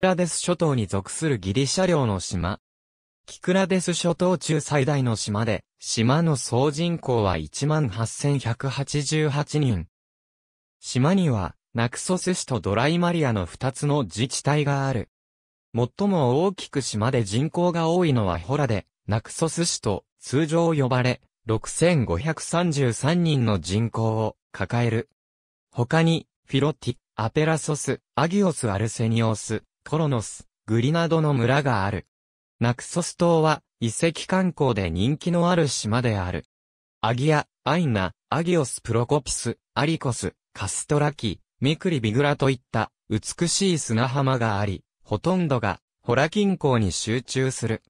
キクラデス諸島に属するギリシャ領の島。キクラデス諸島中最大の島で、島の総人口は18,188人。島には、ナクソス市とドライマリアの2つの自治体がある。最も大きく島で人口が多いのはホラで、ナクソス市と通常呼ばれ、6533人の人口を抱える。他に、フィロティ、アペラソス、アギオス・アルセニオス、トロノス、グリナドの村がある。ナクソス島は遺跡観光で人気のある島である。アギア、アイナ、アギオスプロコピス、アリコス、カストラキ、ミクリビグラといった美しい砂浜があり、ほとんどがホラ近郊に集中する。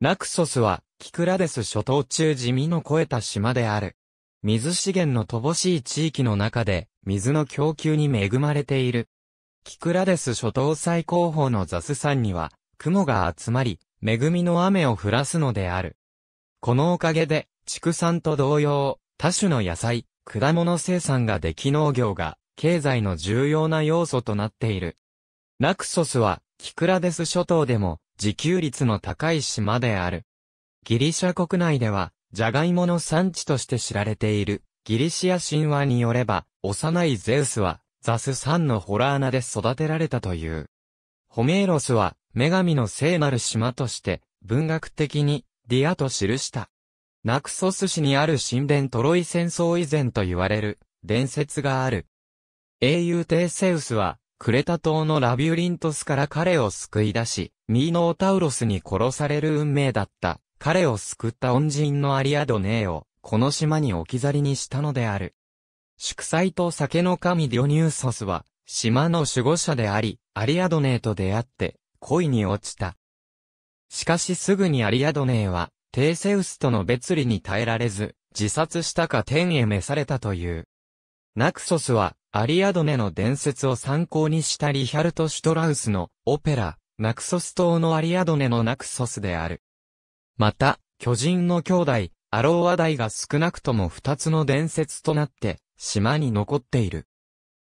ナクソスはキクラデス諸島中地味の超えた島である。水資源の乏しい地域の中で水の供給に恵まれている。キクラデス諸島最高峰のザス山には、雲が集まり、恵みの雨を降らすのである。このおかげで、畜産と同様、多種の野菜、果物生産ができ農業が、経済の重要な要素となっている。ラクソスは、キクラデス諸島でも、自給率の高い島である。ギリシャ国内では、ジャガイモの産地として知られている、ギリシア神話によれば、幼いゼウスは、ザス山のホラー穴で育てられたという。ホメーロスは、女神の聖なる島として、文学的に、ディアと記した。ナクソス市にある神殿トロイ戦争以前と言われる、伝説がある。英雄テセウスは、クレタ島のラビュリントスから彼を救い出し、ミーノータウロスに殺される運命だった。彼を救った恩人のアリアドネーを、この島に置き去りにしたのである。祝祭と酒の神デュオニューソスは、島の守護者であり、アリアドネーと出会って、恋に落ちた。しかしすぐにアリアドネーは、テーセウスとの別離に耐えられず、自殺したか天へ召されたという。ナクソスは、アリアドネの伝説を参考にしたリヒャルト・シュトラウスのオペラ、ナクソス島のアリアドネのナクソスである。また、巨人の兄弟、アローアダイが少なくとも二つの伝説となって、島に残っている。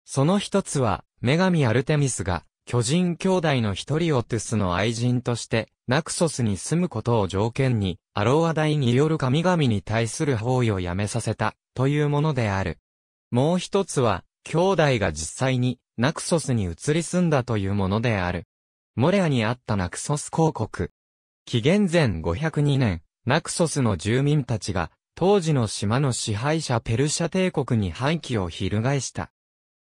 その一つは、女神アルテミスが、巨人兄弟の一人オトゥスの愛人として、ナクソスに住むことを条件に、アローア大による神々に対する包囲をやめさせた、というものである。もう一つは、兄弟が実際に、ナクソスに移り住んだというものである。モレアにあったナクソス公国。紀元前502年、ナクソスの住民たちが、当時の島の支配者ペルシャ帝国に廃棄を翻した。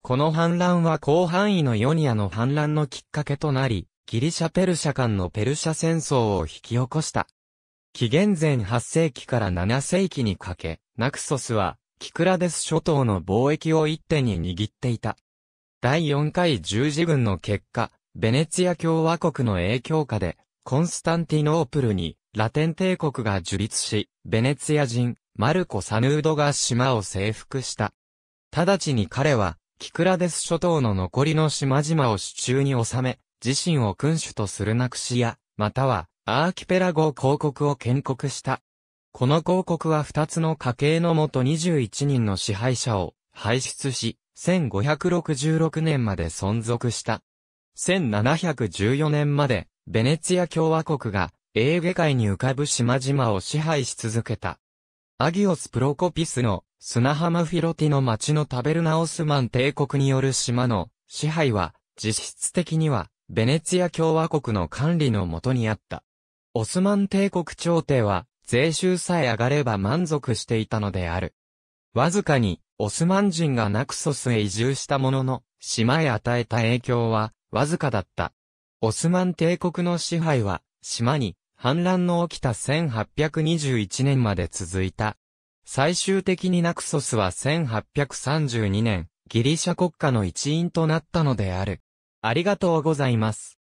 この反乱は広範囲のヨニアの反乱のきっかけとなり、ギリシャ・ペルシャ間のペルシャ戦争を引き起こした。紀元前8世紀から7世紀にかけ、ナクソスは、キクラデス諸島の貿易を一手に握っていた。第4回十字軍の結果、ベネツィア共和国の影響下で、コンスタンティノープルにラテン帝国が樹立し、ベネツィア人、マルコ・サヌードが島を征服した。直ちに彼は、キクラデス諸島の残りの島々を手中に収め、自身を君主とするナクシア、または、アーキペラゴ公国を建国した。この公国は二つの家系のもと21人の支配者を排出し、1566年まで存続した。1714年まで、ベネツィア共和国がエーゲ海に浮かぶ島々を支配し続けた。アギオス・プロコピスの砂浜フィロティの町のタベルナオスマン帝国による島の支配は実質的にはベネツィア共和国の管理のもとにあった。オスマン帝国朝廷は税収さえ上がれば満足していたのである。わずかにオスマン人がナクソスへ移住したものの島へ与えた影響はわずかだった。オスマン帝国の支配は島に反乱の起きた1821年まで続いた。最終的にナクソスは1832年、ギリシャ国家の一員となったのである。ありがとうございます。